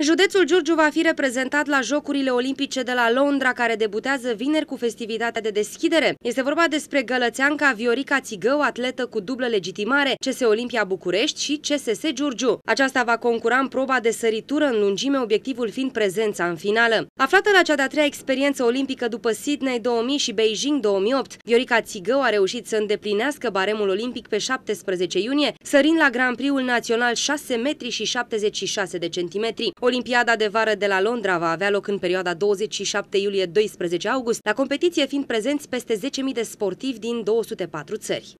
Județul Giurgiu va fi reprezentat la Jocurile Olimpice de la Londra, care debutează vineri cu festivitatea de deschidere. Este vorba despre gălățeanca Viorica Țigău, atletă cu dublă legitimare, CS Olimpia București și CSS Giurgiu. Aceasta va concura în proba de săritură în lungime, obiectivul fiind prezența în finală. Aflată la cea de-a treia experiență olimpică după Sydney 2000 și Beijing 2008, Viorica Țigău a reușit să îndeplinească baremul olimpic pe 17 iunie, sărind la Grand Prix-ul național 6 metri și 76 de centimetri. Olimpiada de vară de la Londra va avea loc în perioada 27 iulie-12 august, la competiție fiind prezenți peste 10.000 de sportivi din 204 țări.